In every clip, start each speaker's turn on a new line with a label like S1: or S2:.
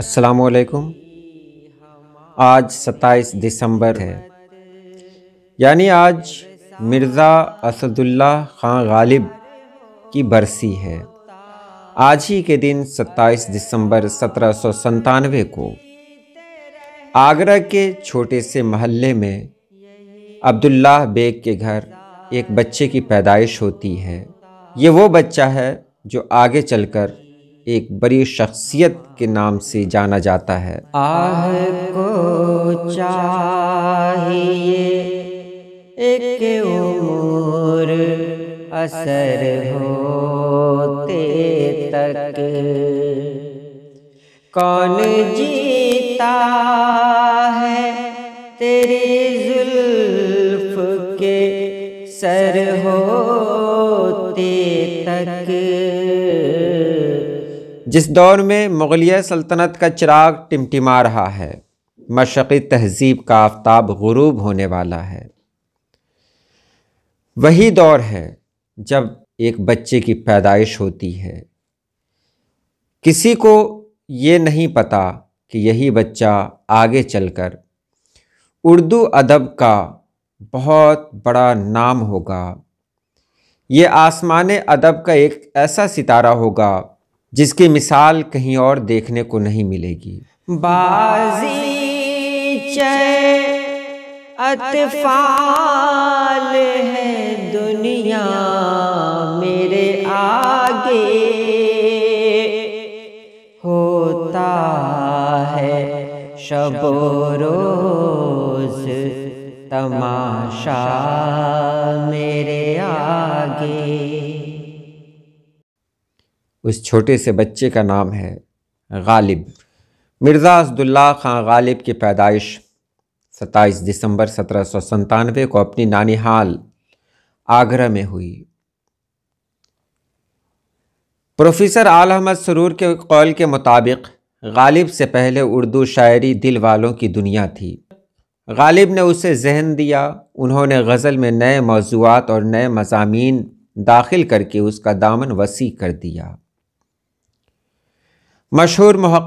S1: अस्सलाम वालेकुम आज 27 दिसंबर है यानी आज मिर्ज़ा असदुल्ला खां गालिब की बरसी है आज ही के दिन 27 दिसंबर सत्रह को आगरा के छोटे से महल्ले में अब्दुल्ला बेग के घर एक बच्चे की पैदाइश होती है ये वो बच्चा है जो आगे चलकर एक बड़ी शख्सियत के नाम से जाना जाता है
S2: आह को चाहिए एक उमूर असर होते तक कौन जीता है तेरे जुल्फ के सर होते तक
S1: जिस दौर में मुग़लिया सल्तनत का चिराग टिमटिमा रहा है मशक़ी तहज़ीब का आफ्ताब गुरूब होने वाला है वही दौर है जब एक बच्चे की पैदाइश होती है किसी को ये नहीं पता कि यही बच्चा आगे चलकर उर्दू अदब का बहुत बड़ा नाम होगा ये आसमान अदब का एक ऐसा सितारा होगा जिसकी मिसाल कहीं और देखने को नहीं मिलेगी
S2: बाजी अतफाल है दुनिया मेरे आगे होता है शबोरोज तमाशा मेरे आगे
S1: उस छोटे से बच्चे का नाम है गालिब मिर्ज़ा असदुल्ला खां गालिब की पैदाइश 27 दिसंबर सत्रह को अपनी नानिहाल आगरा में हुई प्रोफेसर आल अहमद सरूर के कौल के मुताबिक गालिब से पहले उर्दू शायरी दिल वालों की दुनिया थी गालिब ने उसे जहन दिया उन्होंने गज़ल में नए मौजूद और नए मजामी दाखिल करके उसका दामन वसी कर दिया मशहूर महक़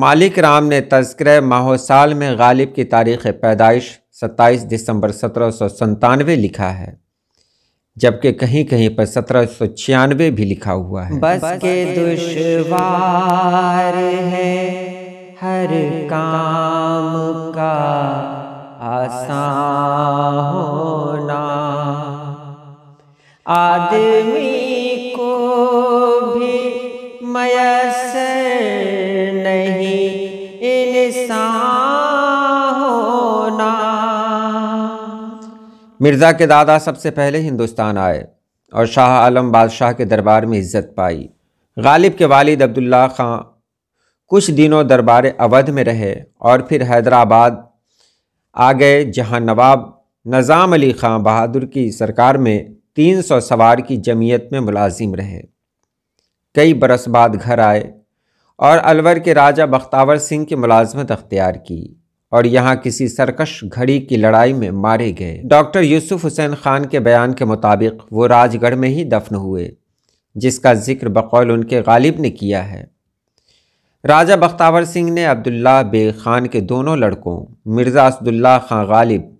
S1: मालिक राम ने तस्कर माह साल में गालिब की तारीख़ पैदाइश 27 दिसंबर सत्रह लिखा है जबकि कहीं कहीं पर सत्रह भी लिखा हुआ है बस
S2: के दुश्वार है हर काम
S1: मिर्ज़ा के दादा सबसे पहले हिंदुस्तान आए और शाह आलम बादशाह के दरबार में इज़्ज़त पाई गालिब के वालिद अब्दुल्ला खां कुछ दिनों दरबार अवध में रहे और फिर हैदराबाद आ गए जहां नवाब नज़ाम अली खां बहादुर की सरकार में 300 सवार की जमीयत में मुलाजिम रहे कई बरस बाद घर आए और अलवर के राजा बख्तावर सिंह की मुलाजमत अख्तियार की और यहाँ किसी सरकश घड़ी की लड़ाई में मारे गए डॉक्टर यूसुफ हुसैन खान के बयान के मुताबिक वो राजगढ़ में ही दफन हुए जिसका जिक्र बकौल उनके गालिब ने किया है राजा बख्तावर सिंह ने अब्दुल्ला बे खान के दोनों लड़कों मिर्ज़ा असदुल्ला खां गालिब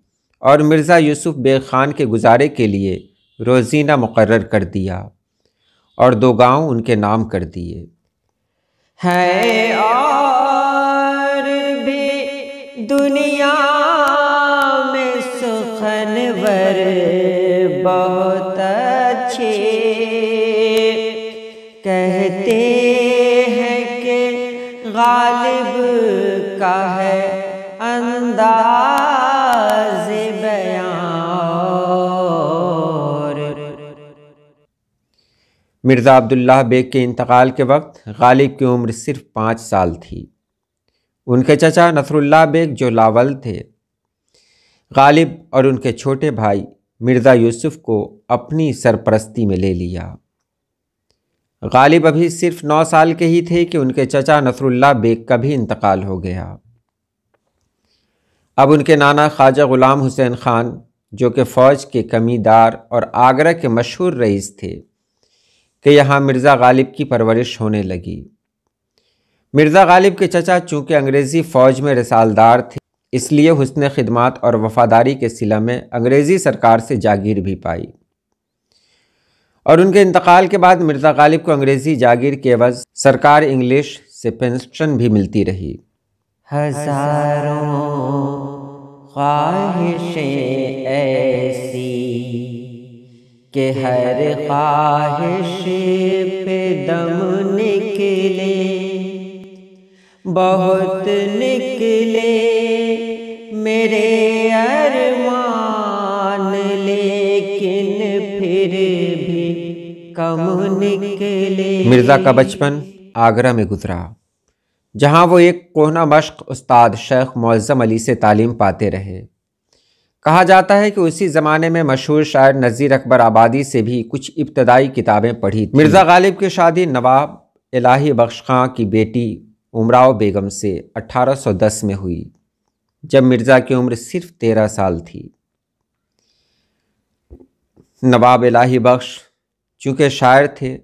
S1: और मिर्ज़ा यूसुफ बे खान के गुजारे के लिए रोज़ीना मुकर कर दिया और दो गांव उनके नाम कर दिए
S2: हैं दुनिया में सुखनवर बहुत अच्छे कहते हैं कि गालिब का है अंदाज बयान
S1: मिर्ज़ा अब्दुल्ला बेग के इंतकाल के वक्त गालिब की उम्र सिर्फ पाँच साल थी उनके चचा नसरुल्ला बेग जो लावल थे गालिब और उनके छोटे भाई मिर्ज़ा यूसुफ को अपनी सरपरस्ती में ले लिया गालिब अभी सिर्फ नौ साल के ही थे कि उनके चचा नसरुल्ला बेग का भी इंतकाल हो गया अब उनके नाना ख्वाजा ग़ुलाम हुसैन ख़ान जो कि फ़ौज के कमीदार और आगरा के मशहूर रईस थे कि यहाँ मिर्ज़ा गालिब की परवरिश होने लगी मिर्ज़ा गालिब के चचा चूंकि अंग्रेज़ी फ़ौज में रसालदार थे इसलिए हुसन खिदमत और वफादारी के सिला में अंग्रेज़ी सरकार से जागीर भी पाई और उनके इंतकाल के बाद मिर्ज़ा गालिब को अंग्रेज़ी जागीर के अवज सरकार इंग्लिश से पेंशन भी मिलती रही
S2: हजारों ख्वाहिशें ऐसी के हर ख्वाहिश पे दम निकले बहुत निकले मेरे अरमान लेकिन फिर भी कम निकले मिर्ज़ा का बचपन
S1: आगरा में गुजरा जहाँ वो एक कोहना मश्क उस्ताद शेख मौज़म अली से तालीम पाते रहे कहा जाता है कि उसी ज़माने में मशहूर शायर नज़ीर अकबर आबादी से भी कुछ इब्तदाई किताबें पढ़ी मिर्ज़ा गालिब की शादी नवाब इलाही बख्श खां की बेटी उमराव बेगम से 1810 में हुई जब मिर्ज़ा की उम्र सिर्फ तेरह साल थी नवाब इलाही बख्श चूँकि शायर थे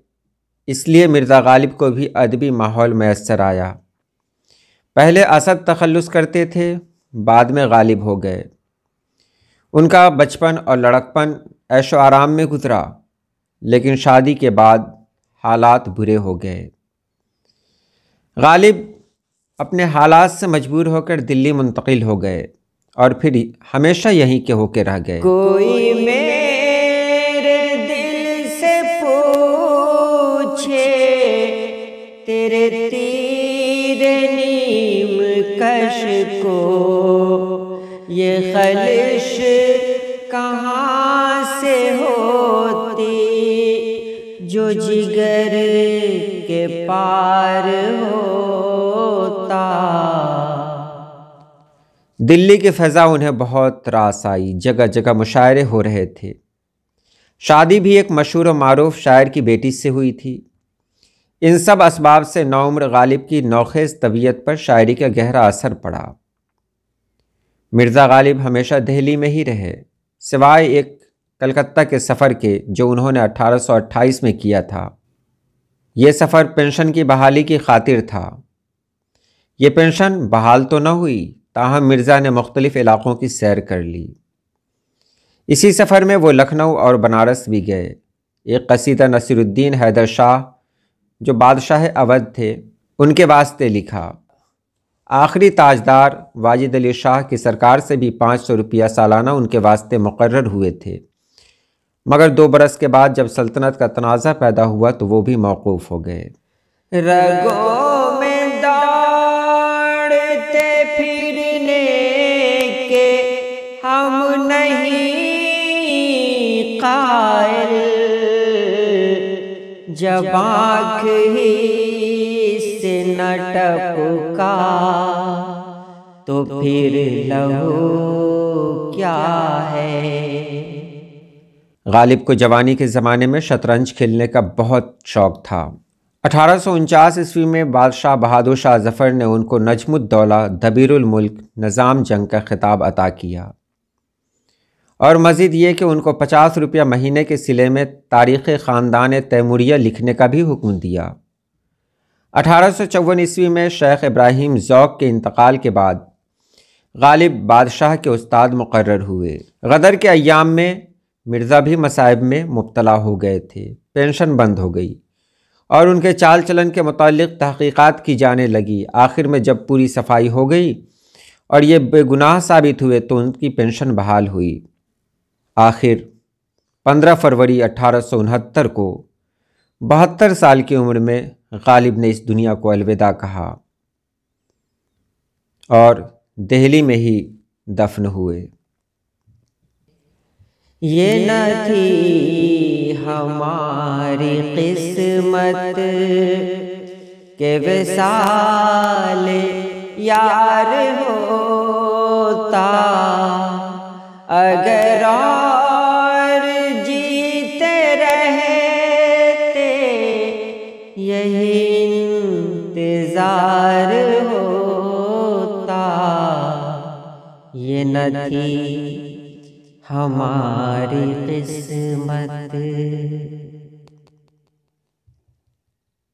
S1: इसलिए मिर्ज़ा गालिब को भी अदबी माहौल मैसर आया पहले असद तखलस करते थे बाद में गालिब हो गए उनका बचपन और लड़कपन ऐशो आराम में गुजरा लेकिन शादी के बाद हालात बुरे हो गए गालिब अपने हालात से मजबूर होकर दिल्ली मुंतकिल हो गए और फिर हमेशा यहीं के होके रह गए
S2: कोई मेरे दिल से पूछे तेरे तीर नीम कश को ये खलिश कहाँ से होती जो जिगर के पास होता
S1: दिल्ली की फ़ज़ा उन्हें बहुत रास आई जगह जगह मुशायरे हो रहे थे शादी भी एक मशहूर और मरूफ शायर की बेटी से हुई थी इन सब असबाब से नौम्र गालिब की नौखेज तबीयत पर शायरी का गहरा असर पड़ा मिर्ज़ा गालिब हमेशा दिल्ली में ही रहे सिवाय एक कलकत्ता के सफ़र के जो उन्होंने 1828 में किया था ये सफ़र पेंशन की बहाली की खातिर था ये पेंशन बहाल तो न हुई ताहम मिर्ज़ा ने मुख्तलिफ़ इलाक़ों की सैर कर ली इसी सफ़र में वो लखनऊ और बनारस भी गए एक कसीदा नसीरुद्दीन हैदर शाह जो बादशाह अवध थे उनके वास्ते लिखा आखिरी ताजदार वाजिद अली शाह की सरकार से भी पाँच सौ रुपया सालाना उनके वास्ते मुकर हुए थे मगर दो बरस के बाद जब सल्तनत का तनाज़ा पैदा हुआ तो वो भी मौकूफ़ हो गए रगो
S2: में दौड़ते फिरने के हम नहीं कायल जब आँख ही से न टपका तो फिर लहू क्या है
S1: गालिब को जवानी के ज़माने में शतरंज खेलने का बहुत शौक़ था अठारह ईस्वी में बादशाह बहादुर शाह जफ़र ने उनको नजमुद्दौला दबीरमल्क निज़ाम जंग का खिताब अता किया और मज़ीद ये कि उनको पचास रुपया महीने के सिले में तारीख़ ख़ानदान तैमूरिया लिखने का भी हुक्म दिया अठारह ईस्वी में शेख इब्राहिम ज़ौक के इंतकाल के बाद गालिब बादशाह के उस्ताद मुकर हुए गदर के अयाम में मिर्ज़ा भी मसाइब में मुबतला हो गए थे पेंशन बंद हो गई और उनके चाल चलन के मतलब तहकीक़ात की जाने लगी आखिर में जब पूरी सफाई हो गई और ये बेगुनाह साबित हुए तो उनकी पेंशन बहाल हुई आखिर 15 फरवरी अठारह को बहत्तर साल की उम्र में गालिब ने इस दुनिया को अलविदा कहा और दिल्ली में ही दफन हुए
S2: ये न थी हमारी किस्मत के विशाल यार होता अगर और जीते रहते यही इंतजार होता ये न थी
S1: हमारी किस्मत